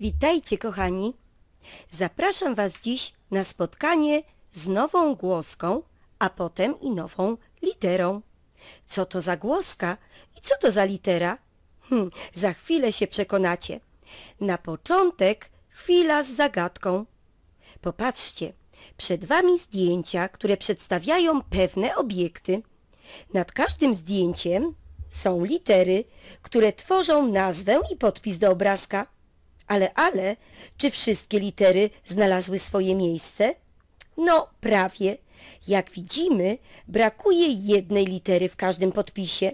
Witajcie kochani! Zapraszam Was dziś na spotkanie z nową głoską, a potem i nową literą. Co to za głoska i co to za litera? Hm, za chwilę się przekonacie. Na początek chwila z zagadką. Popatrzcie, przed Wami zdjęcia, które przedstawiają pewne obiekty. Nad każdym zdjęciem są litery, które tworzą nazwę i podpis do obrazka ale ale, czy wszystkie litery znalazły swoje miejsce? No, prawie. Jak widzimy, brakuje jednej litery w każdym podpisie.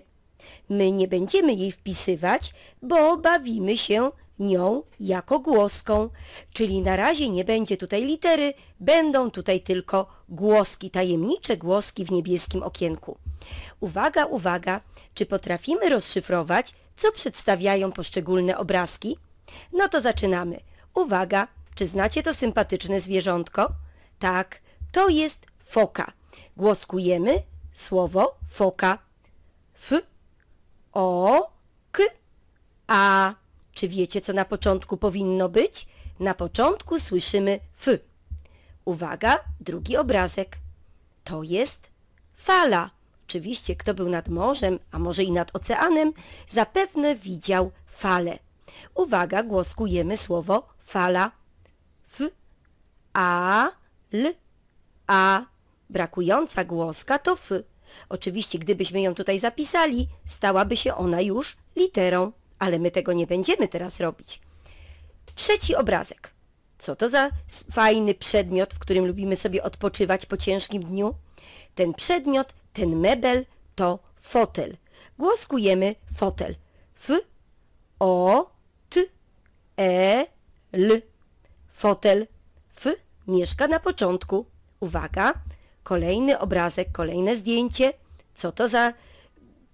My nie będziemy jej wpisywać, bo bawimy się nią jako głoską, czyli na razie nie będzie tutaj litery, będą tutaj tylko głoski, tajemnicze głoski w niebieskim okienku. Uwaga, uwaga, czy potrafimy rozszyfrować, co przedstawiają poszczególne obrazki? No to zaczynamy. Uwaga, czy znacie to sympatyczne zwierzątko? Tak, to jest foka. Głoskujemy słowo foka. F, o, k, a. Czy wiecie, co na początku powinno być? Na początku słyszymy f. Uwaga, drugi obrazek. To jest fala. Oczywiście, kto był nad morzem, a może i nad oceanem, zapewne widział fale. Uwaga, głoskujemy słowo fala. F, a, l, a. Brakująca głoska to f. Oczywiście, gdybyśmy ją tutaj zapisali, stałaby się ona już literą, ale my tego nie będziemy teraz robić. Trzeci obrazek. Co to za fajny przedmiot, w którym lubimy sobie odpoczywać po ciężkim dniu? Ten przedmiot, ten mebel to fotel. Głoskujemy fotel. F, o, E, L. Fotel. F mieszka na początku. Uwaga, kolejny obrazek, kolejne zdjęcie. Co to za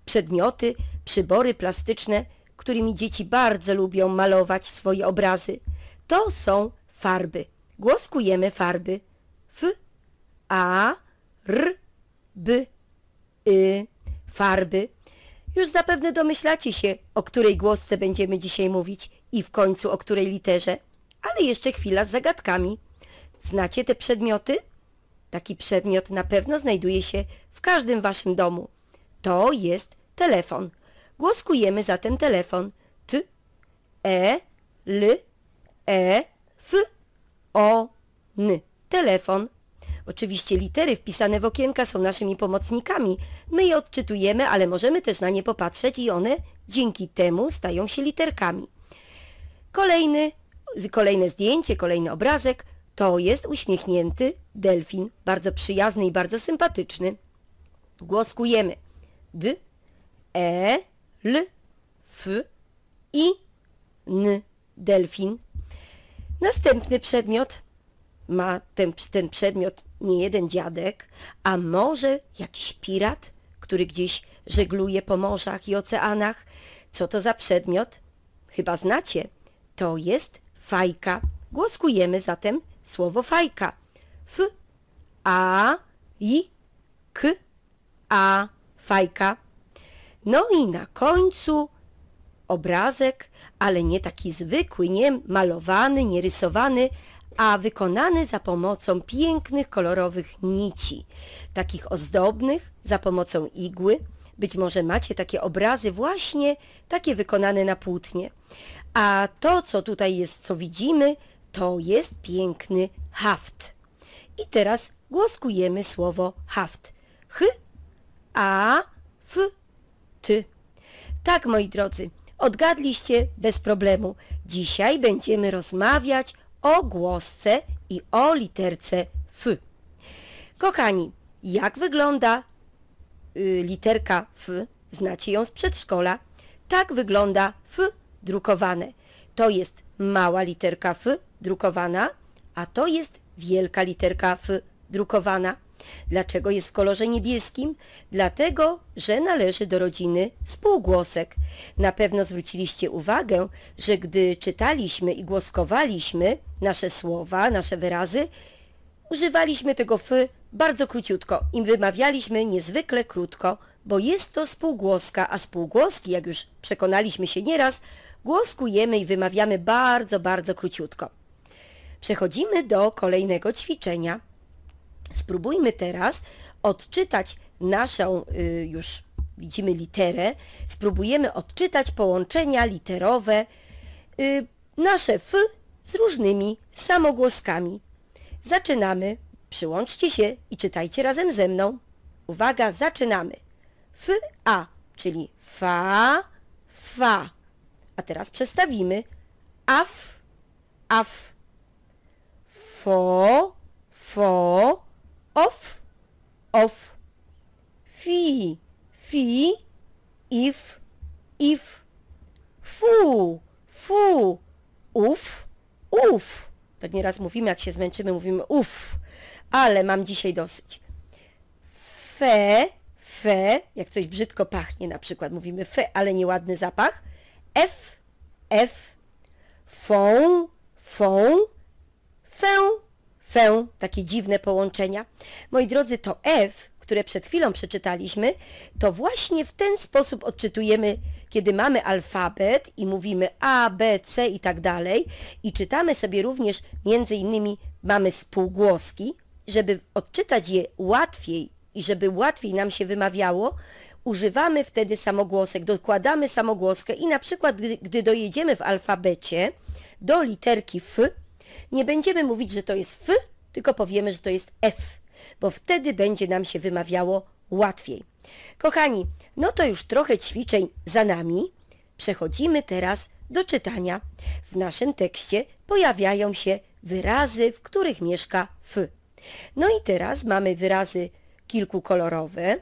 przedmioty, przybory plastyczne, którymi dzieci bardzo lubią malować swoje obrazy? To są farby. Głoskujemy farby. F, A, R, B, Y, farby. Już zapewne domyślacie się, o której głosce będziemy dzisiaj mówić i w końcu o której literze, ale jeszcze chwila z zagadkami. Znacie te przedmioty? Taki przedmiot na pewno znajduje się w każdym waszym domu. To jest telefon. Głoskujemy zatem telefon. T, E, L, E, F, O, N. Telefon. Oczywiście litery wpisane w okienka są naszymi pomocnikami. My je odczytujemy, ale możemy też na nie popatrzeć i one dzięki temu stają się literkami. Kolejny, kolejne zdjęcie, kolejny obrazek to jest uśmiechnięty delfin, bardzo przyjazny i bardzo sympatyczny. Głoskujemy D, E, L, F, I, N, delfin. Następny przedmiot ma ten, ten przedmiot nie jeden dziadek, a może jakiś pirat, który gdzieś żegluje po morzach i oceanach. Co to za przedmiot? Chyba znacie. To jest fajka. Głoskujemy zatem słowo fajka. F, a, i, k, a, fajka. No i na końcu obrazek, ale nie taki zwykły, nie malowany, nie rysowany, a wykonany za pomocą pięknych, kolorowych nici, takich ozdobnych, za pomocą igły. Być może macie takie obrazy właśnie takie wykonane na płótnie. A to, co tutaj jest, co widzimy, to jest piękny haft. I teraz głoskujemy słowo haft. H, a, f, ty. Tak, moi drodzy, odgadliście bez problemu. Dzisiaj będziemy rozmawiać o głosce i o literce f. Kochani, jak wygląda y, literka f? Znacie ją z przedszkola. Tak wygląda f drukowane. To jest mała literka F drukowana, a to jest wielka literka F drukowana. Dlaczego jest w kolorze niebieskim? Dlatego, że należy do rodziny spółgłosek. Na pewno zwróciliście uwagę, że gdy czytaliśmy i głoskowaliśmy nasze słowa, nasze wyrazy, używaliśmy tego f bardzo króciutko i wymawialiśmy niezwykle krótko, bo jest to spółgłoska, a spółgłoski, jak już przekonaliśmy się nieraz, głoskujemy i wymawiamy bardzo, bardzo króciutko. Przechodzimy do kolejnego ćwiczenia. Spróbujmy teraz odczytać naszą y, już widzimy literę. Spróbujemy odczytać połączenia literowe y, nasze f z różnymi samogłoskami. Zaczynamy. Przyłączcie się i czytajcie razem ze mną. Uwaga, zaczynamy. F, a, czyli fa, fa. A teraz przestawimy af, af, fo, fo, of, of, fi, fi, if, if, fu, fu, uf, uf. To nieraz mówimy, jak się zmęczymy, mówimy uf, ale mam dzisiaj dosyć. Fe, fe, jak coś brzydko pachnie na przykład, mówimy fe, ale nieładny zapach – F, F, fą, fą, fę, fę. Takie dziwne połączenia. Moi drodzy, to F, które przed chwilą przeczytaliśmy, to właśnie w ten sposób odczytujemy, kiedy mamy alfabet i mówimy A, B, C i tak dalej i czytamy sobie również, między innymi mamy spółgłoski, żeby odczytać je łatwiej i żeby łatwiej nam się wymawiało, używamy wtedy samogłosek, dokładamy samogłoskę i na przykład, gdy, gdy dojedziemy w alfabecie do literki F, nie będziemy mówić, że to jest F, tylko powiemy, że to jest F, bo wtedy będzie nam się wymawiało łatwiej. Kochani, no to już trochę ćwiczeń za nami. Przechodzimy teraz do czytania. W naszym tekście pojawiają się wyrazy, w których mieszka F. No i teraz mamy wyrazy kilkukolorowe,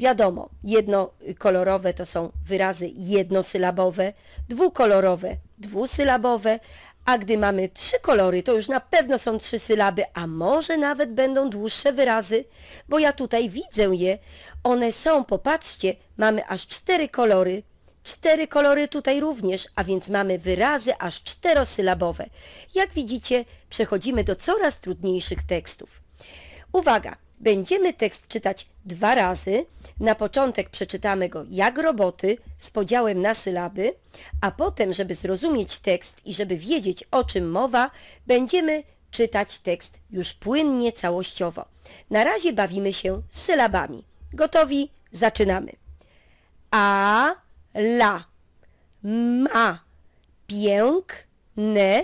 Wiadomo, jednokolorowe to są wyrazy jednosylabowe, dwukolorowe dwusylabowe, a gdy mamy trzy kolory, to już na pewno są trzy sylaby, a może nawet będą dłuższe wyrazy, bo ja tutaj widzę je. One są, popatrzcie, mamy aż cztery kolory. Cztery kolory tutaj również, a więc mamy wyrazy aż czterosylabowe. Jak widzicie, przechodzimy do coraz trudniejszych tekstów. Uwaga, Będziemy tekst czytać dwa razy. Na początek przeczytamy go jak roboty z podziałem na sylaby, a potem, żeby zrozumieć tekst i żeby wiedzieć o czym mowa, będziemy czytać tekst już płynnie, całościowo. Na razie bawimy się sylabami. Gotowi? Zaczynamy. A, la, ma, piękne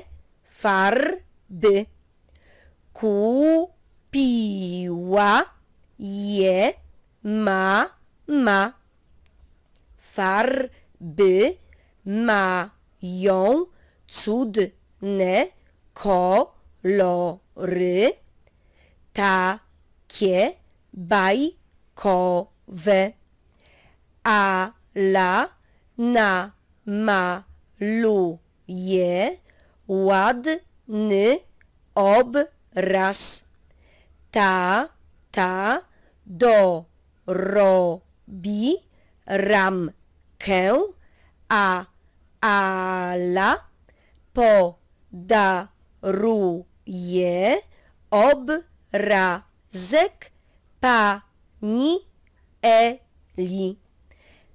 farby, ku, piła, je, ma, ma. Farby mają cudne kolory, takie bajkowe. Ala namaluje ładny obraz ta, ta, do, ro, bi, kę, a, ala, pa obrazek, e li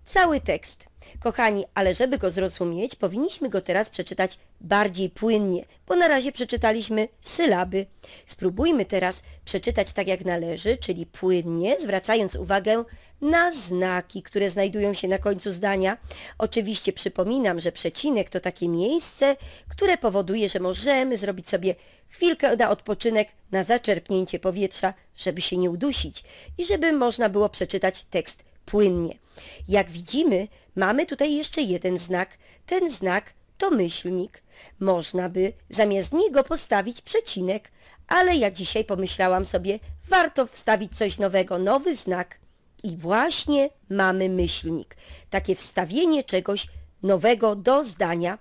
Cały tekst. Kochani, ale żeby go zrozumieć, powinniśmy go teraz przeczytać bardziej płynnie, bo na razie przeczytaliśmy sylaby. Spróbujmy teraz przeczytać tak jak należy, czyli płynnie, zwracając uwagę na znaki, które znajdują się na końcu zdania. Oczywiście przypominam, że przecinek to takie miejsce, które powoduje, że możemy zrobić sobie chwilkę na odpoczynek, na zaczerpnięcie powietrza, żeby się nie udusić i żeby można było przeczytać tekst płynnie. Jak widzimy, mamy tutaj jeszcze jeden znak. Ten znak to myślnik. Można by zamiast niego postawić przecinek, ale ja dzisiaj pomyślałam sobie, warto wstawić coś nowego, nowy znak. I właśnie mamy myślnik. Takie wstawienie czegoś nowego do zdania.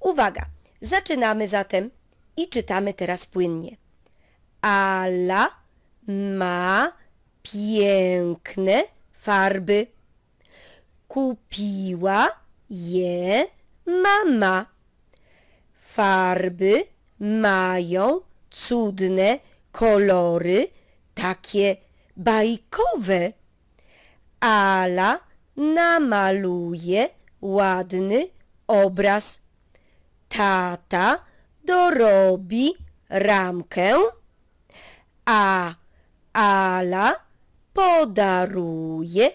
Uwaga, zaczynamy zatem i czytamy teraz płynnie. Ala ma piękne farby. Kupiła je mama. Farby mają cudne kolory, takie bajkowe. Ala namaluje ładny obraz. Tata dorobi ramkę, a Ala podaruje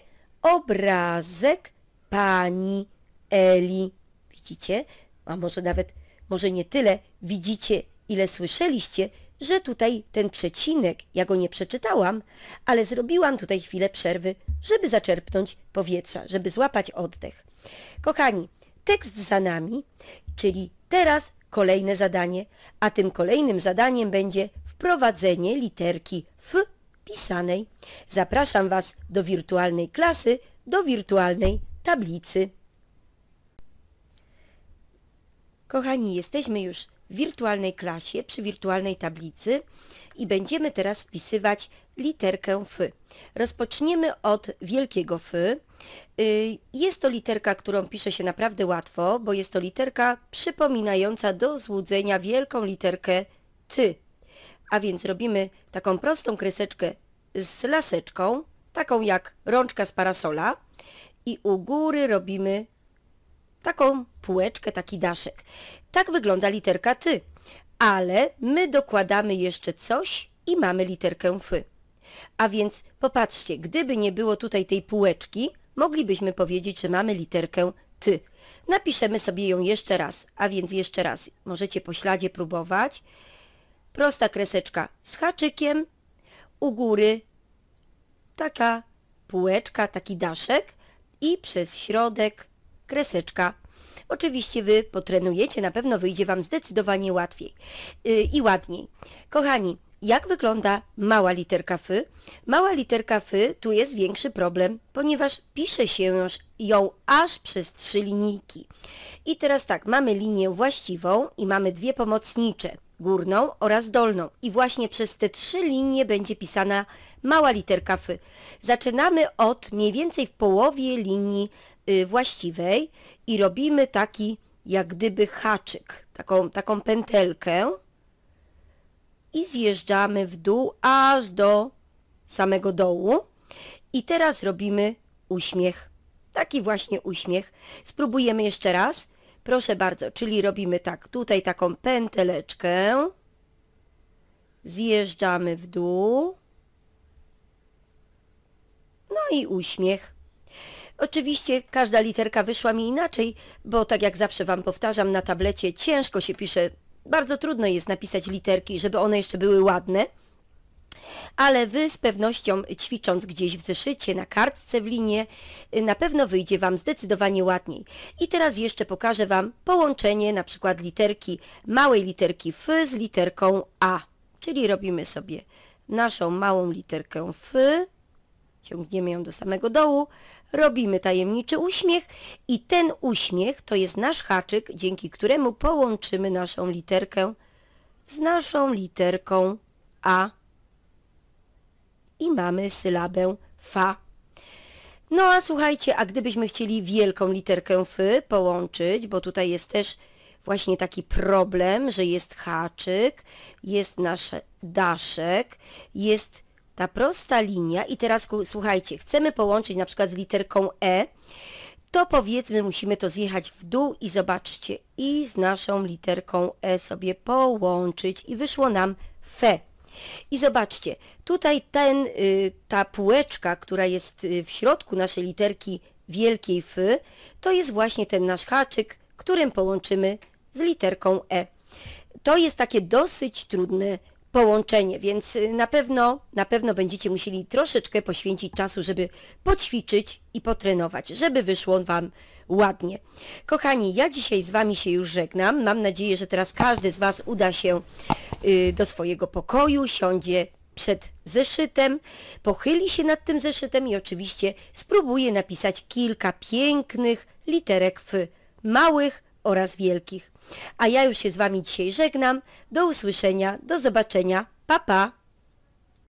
obrazek pani Eli. Widzicie? A może nawet, może nie tyle widzicie, ile słyszeliście, że tutaj ten przecinek, ja go nie przeczytałam, ale zrobiłam tutaj chwilę przerwy, żeby zaczerpnąć powietrza, żeby złapać oddech. Kochani, tekst za nami, czyli teraz kolejne zadanie, a tym kolejnym zadaniem będzie wprowadzenie literki F pisanej. Zapraszam Was do wirtualnej klasy, do wirtualnej tablicy. Kochani, jesteśmy już w wirtualnej klasie, przy wirtualnej tablicy i będziemy teraz wpisywać literkę F. Rozpoczniemy od wielkiego F. Y, jest to literka, którą pisze się naprawdę łatwo, bo jest to literka przypominająca do złudzenia wielką literkę Ty. A więc robimy taką prostą kreseczkę z laseczką, taką jak rączka z parasola i u góry robimy taką półeczkę, taki daszek. Tak wygląda literka ty, ale my dokładamy jeszcze coś i mamy literkę fy. A więc popatrzcie, gdyby nie było tutaj tej półeczki, moglibyśmy powiedzieć, że mamy literkę ty. Napiszemy sobie ją jeszcze raz, a więc jeszcze raz. Możecie po śladzie próbować prosta kreseczka z haczykiem, u góry taka półeczka, taki daszek i przez środek kreseczka. Oczywiście Wy potrenujecie, na pewno wyjdzie Wam zdecydowanie łatwiej yy, i ładniej. Kochani, jak wygląda mała literka F? Mała literka F tu jest większy problem, ponieważ pisze się ją aż przez trzy linijki. I teraz tak, mamy linię właściwą i mamy dwie pomocnicze górną oraz dolną i właśnie przez te trzy linie będzie pisana mała literka F. Zaczynamy od mniej więcej w połowie linii y, właściwej i robimy taki jak gdyby haczyk, taką, taką pętelkę i zjeżdżamy w dół aż do samego dołu i teraz robimy uśmiech, taki właśnie uśmiech. Spróbujemy jeszcze raz. Proszę bardzo, czyli robimy tak, tutaj taką pęteleczkę, zjeżdżamy w dół, no i uśmiech. Oczywiście każda literka wyszła mi inaczej, bo tak jak zawsze Wam powtarzam, na tablecie ciężko się pisze, bardzo trudno jest napisać literki, żeby one jeszcze były ładne ale Wy z pewnością ćwicząc gdzieś w zeszycie, na kartce w linie, y, na pewno wyjdzie Wam zdecydowanie ładniej. I teraz jeszcze pokażę Wam połączenie na przykład literki, małej literki F z literką A, czyli robimy sobie naszą małą literkę F, ciągniemy ją do samego dołu, robimy tajemniczy uśmiech i ten uśmiech to jest nasz haczyk, dzięki któremu połączymy naszą literkę z naszą literką A i mamy sylabę fa. No a słuchajcie, a gdybyśmy chcieli wielką literkę f połączyć, bo tutaj jest też właśnie taki problem, że jest haczyk, jest nasz daszek, jest ta prosta linia i teraz słuchajcie, chcemy połączyć na przykład z literką e, to powiedzmy musimy to zjechać w dół i zobaczcie, i z naszą literką e sobie połączyć i wyszło nam fe. I zobaczcie, tutaj ten, y, ta półeczka, która jest y, w środku naszej literki wielkiej F, to jest właśnie ten nasz haczyk, którym połączymy z literką E. To jest takie dosyć trudne połączenie, więc y, na pewno, na pewno będziecie musieli troszeczkę poświęcić czasu, żeby poćwiczyć i potrenować, żeby wyszło Wam ładnie. Kochani, ja dzisiaj z Wami się już żegnam. Mam nadzieję, że teraz każdy z Was uda się y, do swojego pokoju, siądzie przed zeszytem, pochyli się nad tym zeszytem i oczywiście spróbuje napisać kilka pięknych literek w małych, oraz wielkich. A ja już się z Wami dzisiaj żegnam. Do usłyszenia, do zobaczenia. Pa, pa!